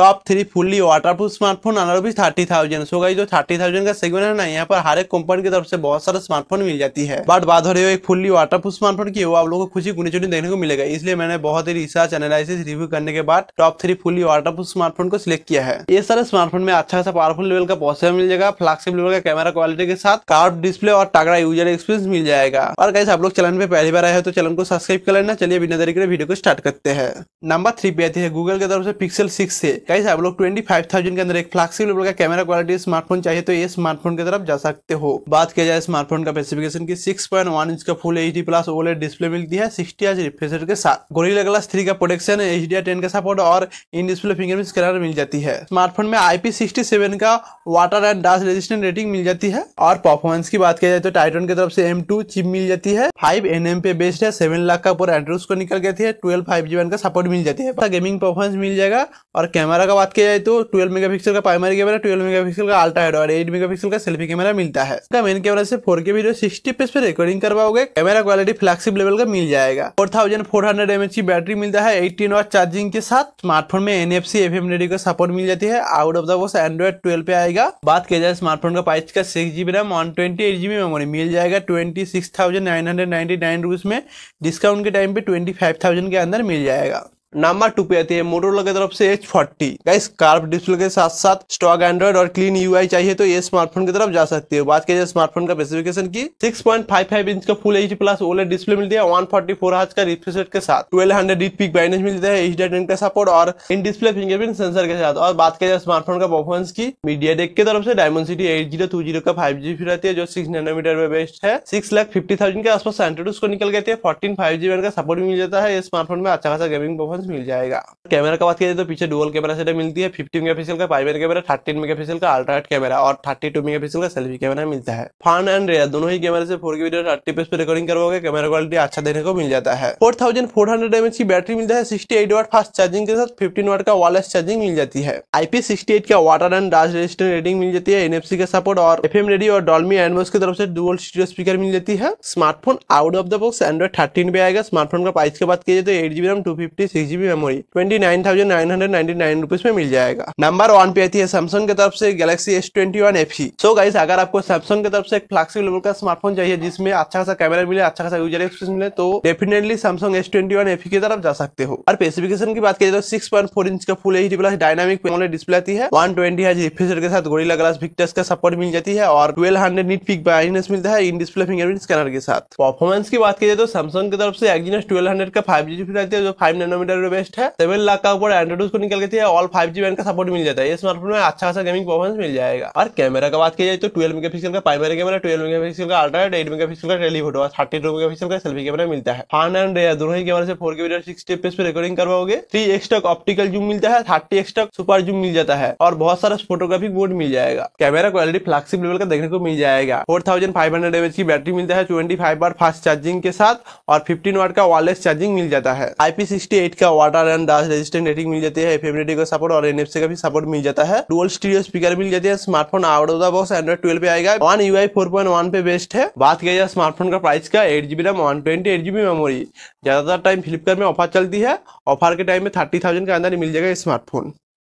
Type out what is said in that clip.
top three fully waterproof smartphone आना rupees thirty thousand सो गई जो थर्टी थाउजेंड का सेगमेंट है ना यहाँ पर हर एक कंपनी की तरफ से बहुत सारे स्मार्टफोन मिल जाती है बट बात हो रही है एक फुल्ली वाटरप्रूफ स्मार्टफोन की वो आप लोगों को खुशी गुनी चुनी देखने को मिलेगा इसलिए मैंने बहुत ही रिसर्च एनालिसिस रिव्यू करने के बाद top three fully waterproof smartphone को सिलेक्ट किया है ये सारे स्मार्टफोन में अच्छा सा पावरफुल लेवल का प्रोसेसर मिल जाएगा फ्लैक्सिप लेवल का कैमरा क्वालिटी के साथ कार्ड डिस्प्ले और टागड़ा यूजर एक्सपीरियंस मिल जाएगा और कैसे आप लोग चैनल पे पहली बार आए हो तो चैनल को सब्सक्राइब कर लेना चलिए बिना तरीके वीडियो को स्टार्ट करते हैं नंबर थ्री पे आती है गूगल की तरफ से पिक्सल सिक्स से कैसे आप लोग ट्वेंटी फाइव थाउजेंड के अंदर एक फ्लैक्सिबल का कैमरा क्वालिटी स्मार्टफोन चाहिए तो ये स्मार्टफोन की तरफ जा सकते हो बात किया जाए स्मार्टफोन का स्पेसिफिकेशन की सिक्स पॉइंट वन इंच का full H D plus OLED display मिलती है सिक्सटी आज रिफ्रेशर के साथ गोरिल्ला ग्लास थ्री का प्रोटेक्शन एच डी टेन का सपोर्ट और इन डिस्प्ले फिंगरप्रिंट स्कैनर मिल जाती है स्मार्टफोन में पी सिक्सटी सेवन का water and dust resistant rating मिल जाती है और परफॉर्मेंस की बात किया जाए तो टाइटन की तरफ से एम टू चिप मिल जाती है फाइव एन एम पे बेस्ड है सेवन लाख का पूरा एंड्रोस को निकल गया है ट्वेल्व फाइव जी का सपोर्ट मिल जाती है गेमिंग परफॉर्मेंस मिल जाएगा और कैमरा कैमरा का बात किया जाए तो ट्वेल्व मेगापिक्सल का प्राइमरी कैमरा ट्वेल्व मेगापिक्सल का अल्ट्रा वाइड और एट मेगापिक्सल का सेल्फी कैमरा मिलता है इसका मेन कैमरा से फोर के वीडियो सिक्सटी पेज पर रिकॉर्डिंग करवाओगे कैमरा क्वालिटी फ्लैक्सिप लेवल का मिल जाएगा four thousand four hundred M H की बैटरी मिलता है एटीन वाट चार्जिंग के साथ स्मार्टफोन में N F C F M radio का सपोर्ट मिल जाती है out of the box android twelve पे आएगा बात किया जाए स्मार्टफोन का प्राइस का six GB RAM one twenty eight GB memory मिल जाएगा twenty six thousand nine hundred ninety nine rupees में डिस्काउंट के टाइम पे ट्वेंटी फाइव थाउजेंड के अंदर मिल जाएगा नंबर टू पे आती है मोटोरोला की तरफ से एच फोर्टी गाइस कार्प डिस्प्ले के साथ साथ स्टॉक एंड्रॉइड और क्लीन यूआई चाहिए तो ये स्मार्टफोन की तरफ जा सकती है बात की जाए स्मार्टफोन का स्पेसिफिकेशन की 6.55 इंच का full H plus OLED display मिलती है 144 फोर्टी का रिफ्रेश रेट के साथ ट्वेल्व हंड्रेड पिक ब्राइटनेस मिलता है एच का सपोर्ट और इन डिस्प्ले फिंगरप्रिंट सेंसर के साथ और बात किया जाए स्मार्टफोन का परफॉर्मेंस की मीडिया डेक की तरफ से Dimensity eight zero two zero का फाइव जी रहती है जो सिक्स नैनोमीटर में बेस्ट है सिक्स लाख फिफ्टी थाउजेंड के आसपास एंट्रोड को निकल गए थे फोर्टीन फाइव जी का सपोर्ट मिल जाता है स्मार्टफोन में अच्छा खासा गेमिंग परफॉर्मेंस डिफरेंस मिल जाएगा कैमरा का बात किया जाए तो पीछे डुअल कैमरा सेटअप मिलती है फिफ्टी मेगा का प्राइमरी कैमरा थर्टीन मेगा का अल्ट्राइट कैमरा और थर्टी टू मेगा का सेल्फी कैमरा मिलता है फान एंड रेयर दोनों ही कैमरे से फोर की वीडियो थर्टी पे रिकॉर्डिंग करवाओगे कैमरा क्वालिटी अच्छा देने को मिल जाता है four thousand four hundred M H की बैटरी मिलता है sixty eight watt fast charging के साथ फिफ्टीन वाट का वायरलेस चार्जिंग मिल जाती है आईपी सिक्सटी एट का water and dust resistant rating मिल जाती है एनएफसी का सपोर्ट और एफ रेडियो और डॉल्मी एंडमोस की तरफ से डुअल स्टीरियो स्पीकर मिल जाती है smartphone out of the box android thirteen पे आएगा स्मार्टफोन का प्राइस की बात की जाए तो eight GB RAM two fifty six GB memory twenty nine thousand nine hundred ninety nine rupees में मिल जाएगा नंबर वन पे आती है सैमसंग की तरफ से Galaxy S twenty one F C so guys अगर आपको सैमसंग की तरफ से एक फ्लैक्सी लेवल का स्मार्टफोन चाहिए जिसमें अच्छा खासा कैमरा मिले अच्छा खासा यूजर एक्सपीरियंस मिले तो definitely Samsung S twenty one F की तरफ जा सकते हो और स्पेसिफिकेशन की बात करिए तो सिक्स पॉइंट फोर इंच का full H D plus dynamic display आती है वन ट्वेंटी है रिफ्रेशर के साथ गोरिल्ला ग्लास विक्टस का सपोर्ट मिल जाती है और twelve hundred nits peak brightness मिलता है इन डिस्प्ले फिंगरप्रिंट स्कैनर के साथ परफॉर्मेंस की बात करिए तो सैमसंग की तरफ से एक्जीनस ट्वेल्व हंड्रेड का फाइव जी फिर आती है जो फाइव नैनोमीटर एंड्रॉइड बेस्ट है सेवन लाख का ऊपर एंड्रॉइड उसको निकल गई है ऑल फाइव जी का सपोर्ट मिल जाता है स्मार्टफोन में अच्छा खासा गेमिंग परफॉर्मेंस मिल जाएगा और कैमरा का बात की जाए तो ट्वेल्व मेगा पिक्सल का primary camera twelve mega pixel का अल्ट्रा एट मेगा पिक्सल का टेलीफोटो और थर्टी टू मेगा पिक्सल का सेल्फी कैमरा मिलता है फान एंड रेयर दोनों ही कैमरा से four K video sixty F पे रिकॉर्डिंग करवाओगे थ्री एक्स्ट्रा ऑप्टिकल जूम मिलता है थर्टी एक्स्ट्रा सुपर जूम मिल जाता है और बहुत सारा फोटोग्राफिक मोड मिल जाएगा कैमरा क्वालिटी फ्लैक्सिप लेवल का देखने को मिल जाएगा four thousand five hundred M H की बैटरी मिलता है ट्वेंटी फाइव बार फास्ट चार्जिंग के साथ और फिफ्टीन वाट का वायरलेस चार्जिंग मिल जाता है आईपी सिक्सटी एट का का water and dust resistant rating मिल जाती है एफ का सपोर्ट और एन का भी सपोर्ट मिल जाता है डुअल स्टीरियो स्पीकर मिल जाती है smartphone out of the box android twelve पे आएगा वन यू आई पे बेस्ट है बात किया जाए स्मार्टफोन का प्राइस का eight GB RAM one twenty eight GB memory ज्यादातर टाइम फ्लिपकार्ट में ऑफर चलती है ऑफर के टाइम में थर्टी थाउजेंड के अंदर मिल जाएगा स्मार्टफोन